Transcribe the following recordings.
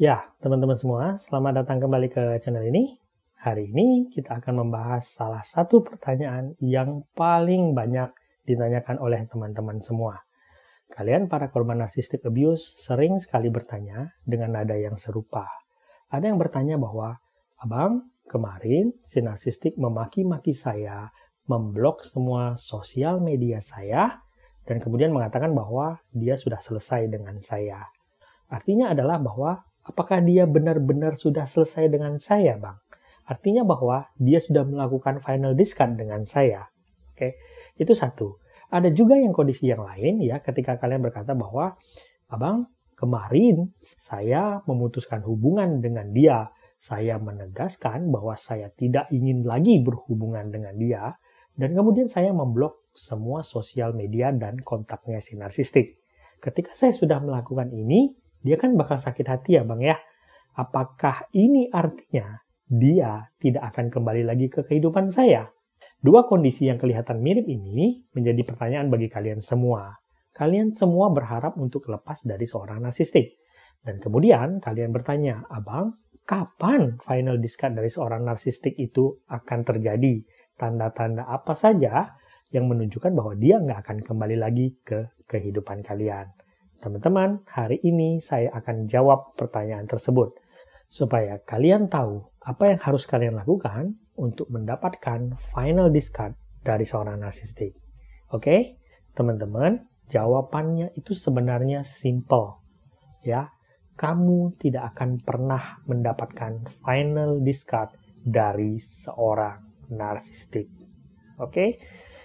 Ya, teman-teman semua, selamat datang kembali ke channel ini. Hari ini kita akan membahas salah satu pertanyaan yang paling banyak ditanyakan oleh teman-teman semua. Kalian para korban narcissistic abuse sering sekali bertanya dengan nada yang serupa. Ada yang bertanya bahwa, Abang, kemarin si narcissistic memaki-maki saya, memblok semua sosial media saya, dan kemudian mengatakan bahwa dia sudah selesai dengan saya. Artinya adalah bahwa Apakah dia benar-benar sudah selesai dengan saya, Bang? Artinya bahwa dia sudah melakukan final discount dengan saya. Oke, itu satu. Ada juga yang kondisi yang lain ya ketika kalian berkata bahwa Abang, kemarin saya memutuskan hubungan dengan dia. Saya menegaskan bahwa saya tidak ingin lagi berhubungan dengan dia dan kemudian saya memblok semua sosial media dan kontaknya si narsistik. Ketika saya sudah melakukan ini, dia kan bakal sakit hati ya bang ya. Apakah ini artinya dia tidak akan kembali lagi ke kehidupan saya? Dua kondisi yang kelihatan mirip ini menjadi pertanyaan bagi kalian semua. Kalian semua berharap untuk lepas dari seorang narsistik. Dan kemudian kalian bertanya, Abang, kapan final discard dari seorang narsistik itu akan terjadi? Tanda-tanda apa saja yang menunjukkan bahwa dia nggak akan kembali lagi ke kehidupan kalian. Teman-teman, hari ini saya akan jawab pertanyaan tersebut supaya kalian tahu apa yang harus kalian lakukan untuk mendapatkan final discard dari seorang narsistik. Oke, teman-teman, jawabannya itu sebenarnya simple. Ya, kamu tidak akan pernah mendapatkan final discard dari seorang narsistik. Oke,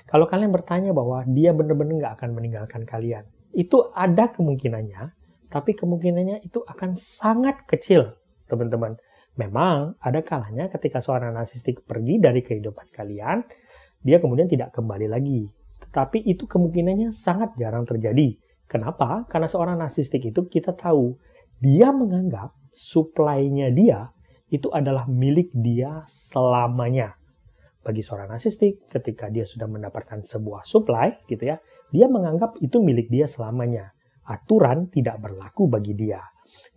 kalau kalian bertanya bahwa dia benar-benar nggak akan meninggalkan kalian, itu ada kemungkinannya, tapi kemungkinannya itu akan sangat kecil, teman-teman. Memang ada kalanya ketika seorang narsistik pergi dari kehidupan kalian, dia kemudian tidak kembali lagi. Tetapi itu kemungkinannya sangat jarang terjadi. Kenapa? Karena seorang narsistik itu kita tahu dia menganggap suplainya dia itu adalah milik dia selamanya bagi seorang narsistik, ketika dia sudah mendapatkan sebuah supply, gitu ya, dia menganggap itu milik dia selamanya. Aturan tidak berlaku bagi dia.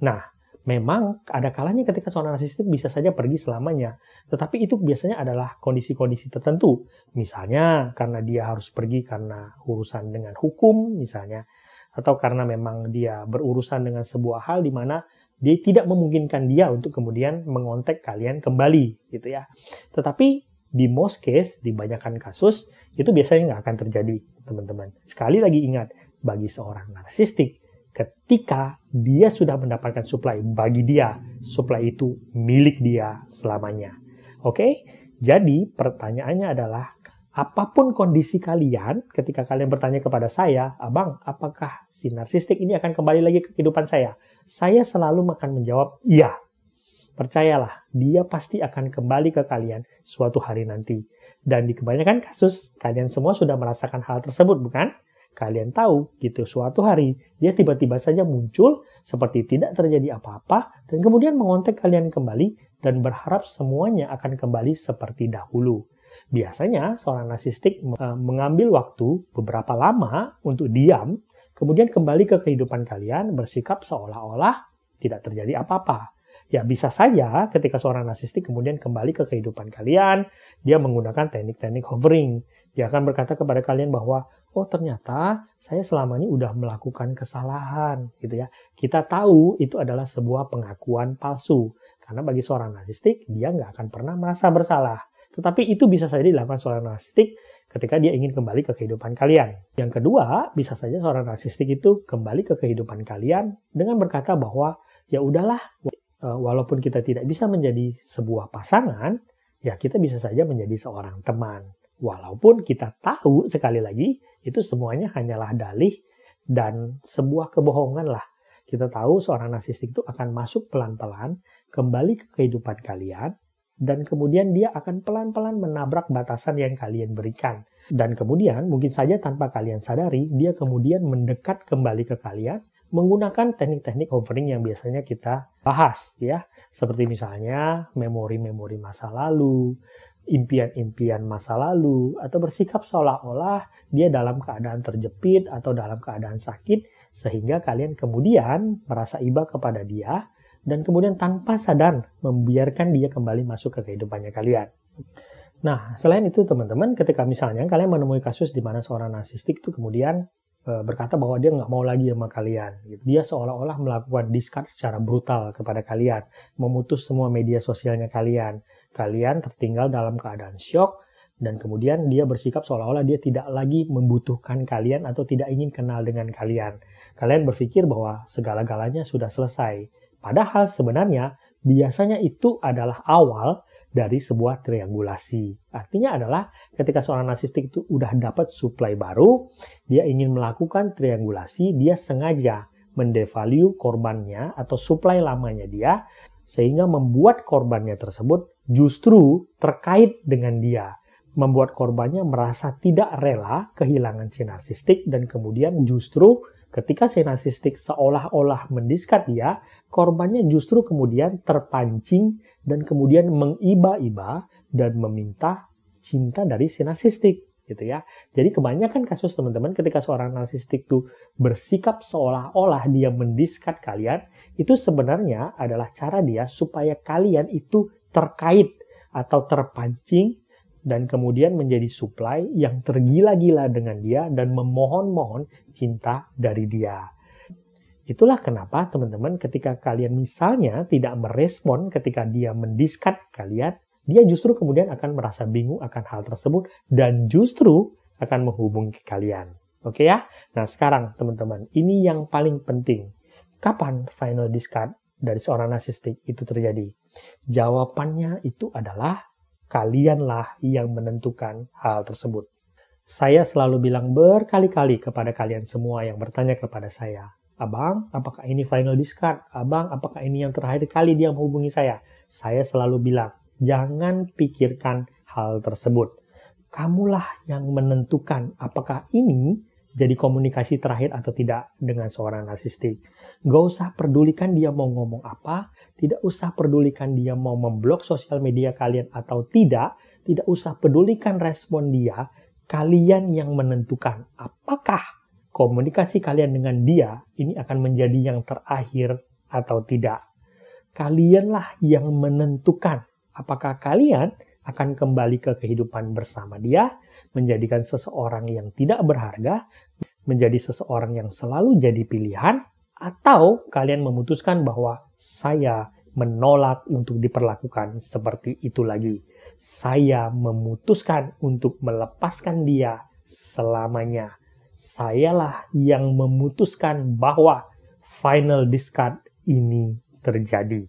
Nah, memang ada kalanya ketika seorang narsistik bisa saja pergi selamanya, tetapi itu biasanya adalah kondisi-kondisi tertentu. Misalnya karena dia harus pergi karena urusan dengan hukum, misalnya, atau karena memang dia berurusan dengan sebuah hal di mana dia tidak memungkinkan dia untuk kemudian mengontek kalian kembali gitu ya. Tetapi di most case, di banyakkan kasus, itu biasanya nggak akan terjadi, teman-teman. Sekali lagi ingat, bagi seorang narsistik, ketika dia sudah mendapatkan supply, bagi dia, supply itu milik dia selamanya. Oke? Jadi, pertanyaannya adalah, apapun kondisi kalian, ketika kalian bertanya kepada saya, Abang, apakah si narsistik ini akan kembali lagi ke kehidupan saya? Saya selalu akan menjawab, iya. Percayalah, dia pasti akan kembali ke kalian suatu hari nanti. Dan di kebanyakan kasus, kalian semua sudah merasakan hal tersebut, bukan? Kalian tahu, gitu, suatu hari dia tiba-tiba saja muncul seperti tidak terjadi apa-apa dan kemudian mengontek kalian kembali dan berharap semuanya akan kembali seperti dahulu. Biasanya seorang narsistik eh, mengambil waktu beberapa lama untuk diam, kemudian kembali ke kehidupan kalian bersikap seolah-olah tidak terjadi apa-apa. Ya bisa saja ketika seorang narsistik kemudian kembali ke kehidupan kalian, dia menggunakan teknik-teknik hovering. Dia akan berkata kepada kalian bahwa, oh ternyata saya selama ini udah melakukan kesalahan gitu ya. Kita tahu itu adalah sebuah pengakuan palsu. Karena bagi seorang narsistik, dia nggak akan pernah merasa bersalah. Tetapi itu bisa saja dilakukan seorang narsistik ketika dia ingin kembali ke kehidupan kalian. Yang kedua, bisa saja seorang narsistik itu kembali ke kehidupan kalian dengan berkata bahwa ya udahlah, Eh, walaupun kita tidak bisa menjadi sebuah pasangan, ya kita bisa saja menjadi seorang teman. Walaupun kita tahu sekali lagi itu semuanya hanyalah dalih dan sebuah kebohongan lah. Kita tahu seorang narsistik itu akan masuk pelan-pelan kembali ke kehidupan kalian dan kemudian dia akan pelan-pelan menabrak batasan yang kalian berikan. Dan kemudian mungkin saja tanpa kalian sadari dia kemudian mendekat kembali ke kalian menggunakan teknik-teknik hovering yang biasanya kita bahas ya. Seperti misalnya memori-memori masa lalu, impian-impian masa lalu, atau bersikap seolah-olah dia dalam keadaan terjepit atau dalam keadaan sakit, sehingga kalian kemudian merasa iba kepada dia, dan kemudian tanpa sadar membiarkan dia kembali masuk ke kehidupannya kalian. Nah, selain itu teman-teman, ketika misalnya kalian menemui kasus di mana seorang narsistik itu kemudian Eh, berkata bahwa dia nggak mau lagi sama kalian. Gitu. Dia seolah-olah melakukan discard secara brutal kepada kalian, memutus semua media sosialnya kalian. Kalian tertinggal dalam keadaan shock, dan kemudian dia bersikap seolah-olah dia tidak lagi membutuhkan kalian atau tidak ingin kenal dengan kalian. Kalian berpikir bahwa segala-galanya sudah selesai. Padahal sebenarnya biasanya itu adalah awal dari sebuah triangulasi. Artinya adalah ketika seorang narsistik itu udah dapat suplai baru, dia ingin melakukan triangulasi, dia sengaja mendevalue korbannya atau suplai lamanya dia sehingga membuat korbannya tersebut justru terkait dengan dia membuat korbannya merasa tidak rela kehilangan si narsistik dan kemudian justru Ketika narsistik seolah-olah mendiskat dia, korbannya justru kemudian terpancing dan kemudian mengiba-iba dan meminta cinta dari narsistik. gitu ya. Jadi kebanyakan kasus teman-teman ketika seorang narsistik tuh bersikap seolah-olah dia mendiskat kalian, itu sebenarnya adalah cara dia supaya kalian itu terkait atau terpancing dan kemudian menjadi supply yang tergila-gila dengan dia dan memohon-mohon cinta dari dia. Itulah kenapa teman-teman ketika kalian misalnya tidak merespon ketika dia mendiskat kalian, dia justru kemudian akan merasa bingung akan hal tersebut dan justru akan menghubungi kalian. Oke ya? Nah sekarang teman-teman, ini yang paling penting. Kapan final discard dari seorang narsistik itu terjadi? Jawabannya itu adalah kalianlah yang menentukan hal tersebut. Saya selalu bilang berkali-kali kepada kalian semua yang bertanya kepada saya, Abang, apakah ini final discard? Abang, apakah ini yang terakhir kali dia menghubungi saya? Saya selalu bilang, jangan pikirkan hal tersebut. Kamulah yang menentukan apakah ini jadi komunikasi terakhir atau tidak dengan seorang narsistik. Gak usah pedulikan dia mau ngomong apa, tidak usah pedulikan dia mau memblok sosial media kalian atau tidak, tidak usah pedulikan respon dia, kalian yang menentukan apakah komunikasi kalian dengan dia ini akan menjadi yang terakhir atau tidak. Kalianlah yang menentukan apakah kalian akan kembali ke kehidupan bersama dia, menjadikan seseorang yang tidak berharga, menjadi seseorang yang selalu jadi pilihan, atau kalian memutuskan bahwa saya menolak untuk diperlakukan seperti itu lagi. Saya memutuskan untuk melepaskan dia selamanya. Sayalah yang memutuskan bahwa final discard ini terjadi.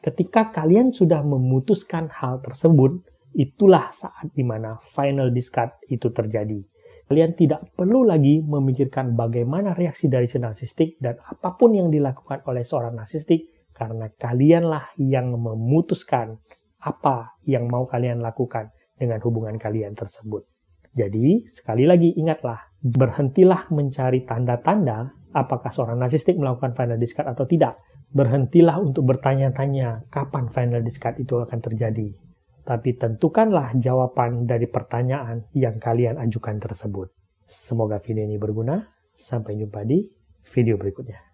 Ketika kalian sudah memutuskan hal tersebut, itulah saat dimana final discard itu terjadi. Kalian tidak perlu lagi memikirkan bagaimana reaksi dari si narsistik dan apapun yang dilakukan oleh seorang narsistik karena kalianlah yang memutuskan apa yang mau kalian lakukan dengan hubungan kalian tersebut. Jadi, sekali lagi ingatlah, berhentilah mencari tanda-tanda apakah seorang narsistik melakukan final discard atau tidak. Berhentilah untuk bertanya-tanya kapan final discard itu akan terjadi tapi tentukanlah jawaban dari pertanyaan yang kalian ajukan tersebut. Semoga video ini berguna. Sampai jumpa di video berikutnya.